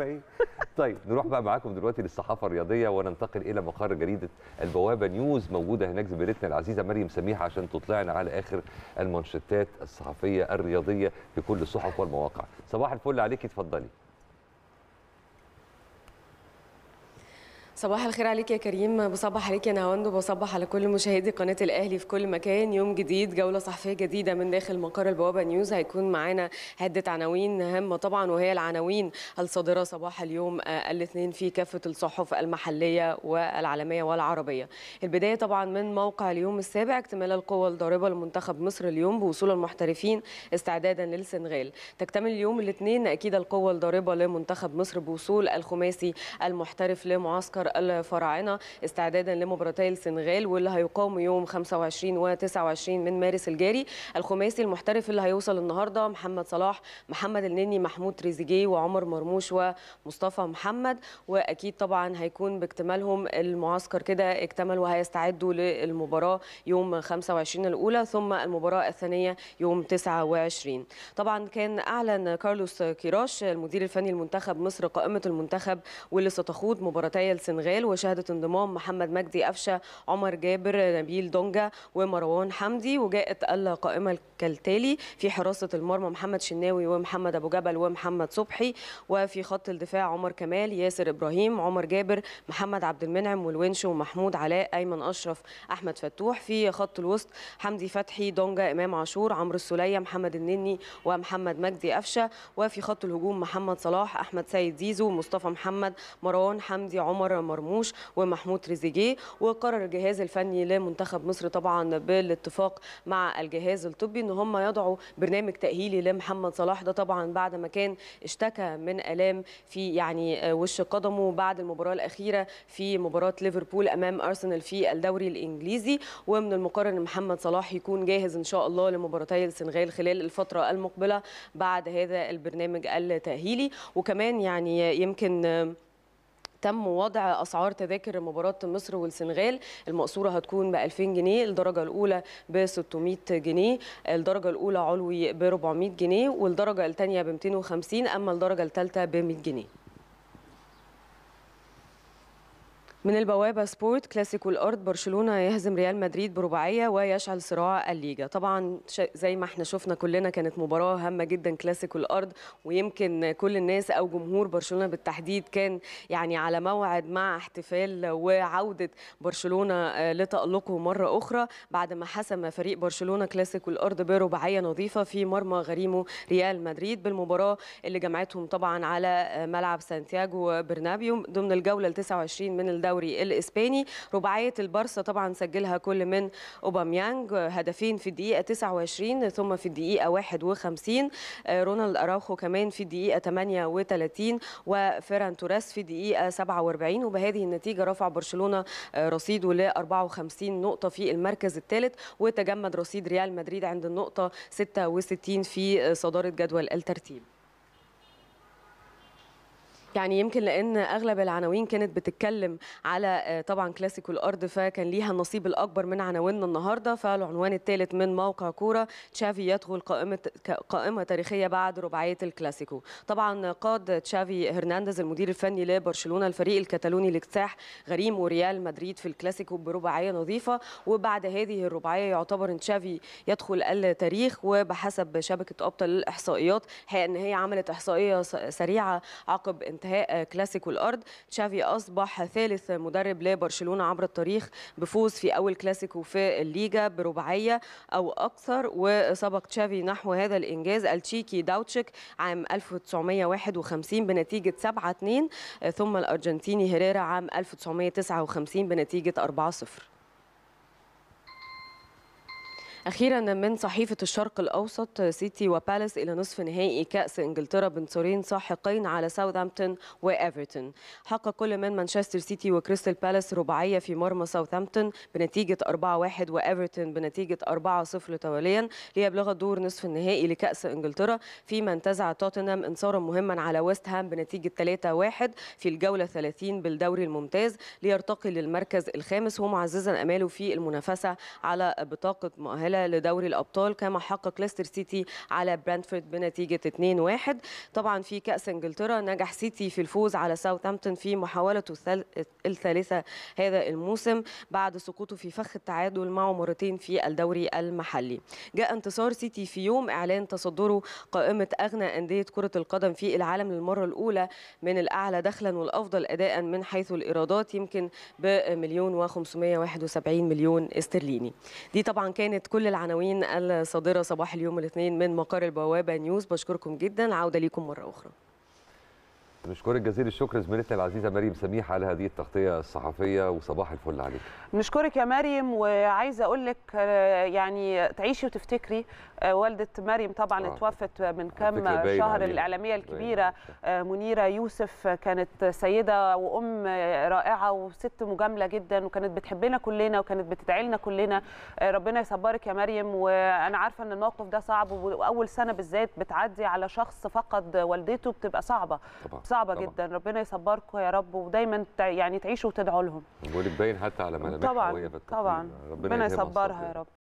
ايه طيب نروح بقى معاكم دلوقتي للصحافه الرياضيه وننتقل الى مقر جريده البوابه نيوز موجوده هناك زميلتنا العزيزه مريم سميحه عشان تطلعنا على اخر المنشطات الصحفيه الرياضيه في كل الصحف والمواقع صباح الفل عليكي اتفضلي صباح الخير عليك يا كريم بصبح عليك يا نهاوند وبصبح على كل مشاهدي قناه الاهلي في كل مكان يوم جديد جوله صحفيه جديده من داخل مقر البوابه نيوز هيكون معانا عده عناوين هامه طبعا وهي العناوين الصادره صباح اليوم آه، الاثنين في كافه الصحف المحليه والعالميه والعربيه البدايه طبعا من موقع اليوم السابع اكتمال القوه الضاربه لمنتخب مصر اليوم بوصول المحترفين استعدادا للسنغال تكتمل اليوم الاثنين اكيد القوه الضاربه لمنتخب مصر بوصول الخماسي المحترف لمعسكر الفراعنه استعدادا لمباراتي السنغال واللي هيقام يوم 25 و 29 من مارس الجاري الخماسي المحترف اللي هيوصل النهارده محمد صلاح محمد النني محمود تريزيجيه وعمر مرموش ومصطفى محمد واكيد طبعا هيكون باكتمالهم المعسكر كده اكتمل وهيستعدوا للمباراه يوم 25 الاولى ثم المباراه الثانيه يوم 29 طبعا كان اعلن كارلوس كيراش المدير الفني لمنتخب مصر قائمه المنتخب واللي ستخوض مباراتي السنغال السنغال وشهدت انضمام محمد مجدي قفشه عمر جابر نبيل دونجا ومروان حمدي وجاءت القائمه كالتالي في حراسه المرمى محمد شناوي ومحمد ابو جبل ومحمد صبحي وفي خط الدفاع عمر كمال ياسر ابراهيم عمر جابر محمد عبد المنعم والونش ومحمود علاء ايمن اشرف احمد فتوح في خط الوسط حمدي فتحي دونجا امام عاشور عمرو السوليه محمد النني ومحمد مجدي قفشه وفي خط الهجوم محمد صلاح احمد سيد زيزو مصطفى محمد مروان حمدي عمر مرموش ومحمود تريزيجيه وقرر الجهاز الفني لمنتخب مصر طبعا بالاتفاق مع الجهاز الطبي هم يضعوا برنامج تأهيلي لمحمد صلاح ده طبعا بعد ما كان اشتكى من آلام في يعني آه، وش قدمه بعد المباراة الأخيرة في مباراة ليفربول أمام أرسنال في الدوري الإنجليزي ومن المقرر أن محمد صلاح يكون جاهز إن شاء الله لمباراتي السنغال خلال الفترة المقبلة بعد هذا البرنامج التأهيلي وكمان يعني آه، يمكن آه، تم وضع اسعار تذاكر مباراه مصر والسنغال المقصوره هتكون ب 2000 جنيه الدرجه الاولى ب 600 جنيه الدرجه الاولى علوي ب 400 جنيه والدرجه الثانيه ب 250 اما الدرجه الثالثه ب 100 جنيه من البوابة سبورت كلاسيكو الأرض برشلونة يهزم ريال مدريد برباعية ويشعل صراع الليجا طبعا زي ما احنا شفنا كلنا كانت مباراة هامة جدا كلاسيكو الأرض ويمكن كل الناس أو جمهور برشلونة بالتحديد كان يعني على موعد مع احتفال وعودة برشلونة آه، لتألقه مرة أخرى بعد ما حسم فريق برشلونة كلاسيكو الأرض برباعية نظيفة في مرمى غريمه ريال مدريد بالمباراة اللي جمعتهم طبعا على آه، ملعب سانتياغو برنابيو ضمن الجولة ال 29 من الدوري الدوري الإسباني رباعية البارسا طبعا سجلها كل من أوباميانج هدفين في الدقيقة 29 ثم في الدقيقة 51 آه، رونالد أراوخو كمان في الدقيقة 38 وفيران توريس في الدقيقة 47 وبهذه النتيجة رفع برشلونة آه، رصيده ل 54 نقطة في المركز الثالث وتجمد رصيد ريال مدريد عند النقطة 66 في آه، صدارة جدول الترتيب يعني يمكن لان اغلب العناوين كانت بتتكلم على آه، طبعا كلاسيكو الارض فكان ليها النصيب الاكبر من عناويننا النهارده فالعنوان الثالث من موقع كوره تشافي يدخل قائمه قائمه تاريخيه بعد رباعيه الكلاسيكو طبعا قاد تشافي هرنانديز المدير الفني لبرشلونه الفريق الكتالوني لاجتاح غريم وريال مدريد في الكلاسيكو برباعيه نظيفه وبعد هذه الرباعيه يعتبر تشافي يدخل التاريخ وبحسب شبكه ابطال الاحصائيات هي ان هي عملت احصائيه سريعه عقب انتهاء كلاسيكو الارض تشافي اصبح ثالث مدرب لبرشلونه عبر التاريخ بفوز في اول كلاسيكو في الليجا برباعيه او اكثر وسبق تشافي نحو هذا الانجاز التشيكي داوتشيك عام 1951 بنتيجه 7 2 ثم الارجنتيني هيريرا عام 1959 بنتيجه 4 0 أخيرا من صحيفة الشرق الأوسط سيتي وبالاس إلى نصف نهائي كأس إنجلترا بنصرين ساحقين على ساوثهامبتون وإيفرتون حقق كل من مانشستر سيتي وكريستال بالاس رباعية في مرمى ساوثهامبتون بنتيجة 4-1 وإيفرتون بنتيجة 4-0 تواليا ليبلغ دور نصف النهائي لكأس إنجلترا فيما انتزع توتنهام انصارا مهما على ويست هام بنتيجة 3-1 في الجولة 30 بالدوري الممتاز ليرتقي للمركز الخامس ومعززا أماله في المنافسة على بطاقة مؤهلة المتأهلة لدوري الأبطال كما حقق ليستر سيتي على برانتفورد بنتيجة 2-1 طبعا في كأس إنجلترا نجح سيتي في الفوز على ساوثهامبتون في محاولته الثالثة هذا الموسم بعد سقوطه في فخ التعادل معه مرتين في الدوري المحلي جاء انتصار سيتي في يوم إعلان تصدره قائمة أغنى أندية كرة القدم في العالم للمرة الأولى من الأعلى دخلا والأفضل أداء من حيث الإيرادات يمكن بمليون و571 مليون استرليني دي طبعا كانت كل كل العناوين الصادرة صباح اليوم الاثنين من مقر البوابة نيوز بشكركم جدا عودة ليكم مرة أخرى نشكرك جزيل الشكر زميلتنا العزيزه مريم سميح على هذه التغطيه الصحفيه وصباح الفل عليك. نشكرك يا مريم وعايزه اقول لك آه، يعني تعيشي وتفتكري آه، والده مريم طبعا اتوفت من كام شهر الاعلاميه الكبيره آه، منيره يوسف كانت سيده وام رائعه وست مجامله جدا وكانت بتحبنا كلنا وكانت بتدعي لنا كلنا ربنا يصبرك يا مريم وانا عارفه ان الموقف ده صعب واول سنه بالذات بتعدي على شخص فقد والدته بتبقى صعبه. طبعا. صعبه طبعا. جدا ربنا يصبركم يا رب ودايما يعني تعيشوا وتدعوا لهم ولك باين حتى على ملامحها طبعا طبعا ربنا, ربنا يصبرها يا رب